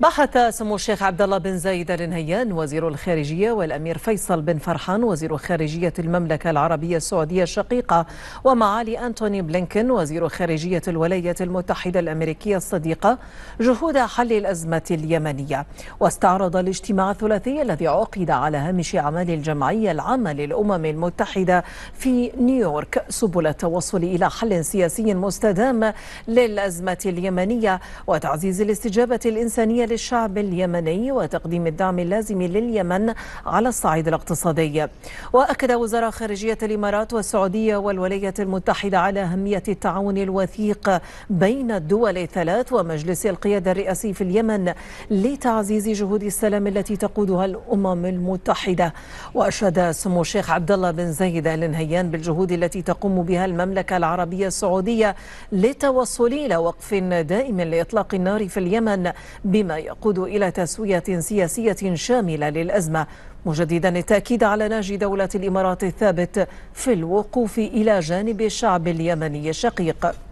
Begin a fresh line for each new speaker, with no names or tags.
بحث سمو الشيخ عبد الله بن زايد النهيان وزير الخارجية والأمير فيصل بن فرحان وزير خارجية المملكة العربية السعودية الشقيقة ومعالي أنتوني بلينكن وزير خارجية الولايات المتحدة الأمريكية الصديقة جهود حل الأزمة اليمنية واستعرض الاجتماع الثلاثي الذي عقد على هامش أعمال الجمعية العامة للأمم المتحدة في نيويورك سبل التوصل إلى حل سياسي مستدام للأزمة اليمنية وتعزيز الاستجابة الإنسانية استقلال الشعب اليمني وتقديم الدعم اللازم لليمن على الصعيد الاقتصادي وأكد وزراء خارجية الإمارات والسعودية والولايات المتحدة على أهمية التعاون الوثيق بين الدول الثلاث ومجلس القيادة الرئاسي في اليمن لتعزيز جهود السلام التي تقودها الأمم المتحدة وأشاد سمو الشيخ عبد الله بن زايد آل نهيان بالجهود التي تقوم بها المملكة العربية السعودية للتوصل إلى وقف دائم لإطلاق النار في اليمن بما يقود إلى تسوية سياسية شاملة للأزمة مجددا التأكيد على نهج دولة الإمارات الثابت في الوقوف إلى جانب الشعب اليمني الشقيق